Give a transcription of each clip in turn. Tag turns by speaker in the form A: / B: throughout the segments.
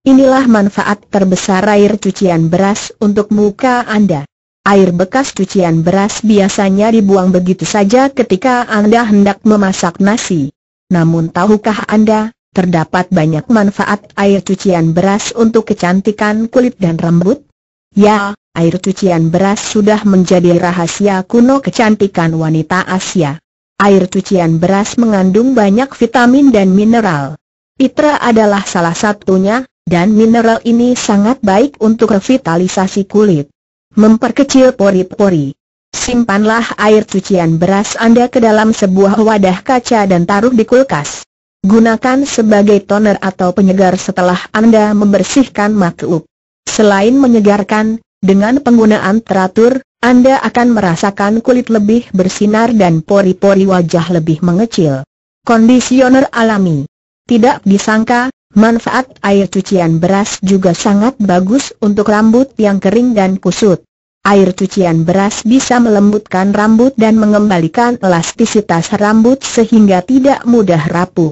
A: Inilah manfaat terbesar air cucian beras untuk muka Anda. Air bekas cucian beras biasanya dibuang begitu saja ketika Anda hendak memasak nasi. Namun tahukah Anda, terdapat banyak manfaat air cucian beras untuk kecantikan kulit dan rambut? Ya, air cucian beras sudah menjadi rahasia kuno kecantikan wanita Asia. Air cucian beras mengandung banyak vitamin dan mineral. Pitra adalah salah satunya, dan mineral ini sangat baik untuk revitalisasi kulit. Memperkecil pori-pori. Simpanlah air cucian beras Anda ke dalam sebuah wadah kaca dan taruh di kulkas. Gunakan sebagai toner atau penyegar setelah Anda membersihkan makeup. Selain menyegarkan, dengan penggunaan teratur, Anda akan merasakan kulit lebih bersinar dan pori-pori wajah lebih mengecil. Kondisioner alami. Tidak disangka, Manfaat air cucian beras juga sangat bagus untuk rambut yang kering dan kusut. Air cucian beras bisa melembutkan rambut dan mengembalikan elastisitas rambut sehingga tidak mudah rapuh.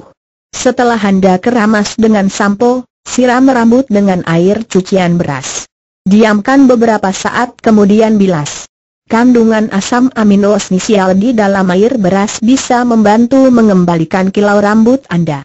A: Setelah Anda keramas dengan sampo, siram rambut dengan air cucian beras. Diamkan beberapa saat kemudian bilas. Kandungan asam amino esensial di dalam air beras bisa membantu mengembalikan kilau rambut Anda.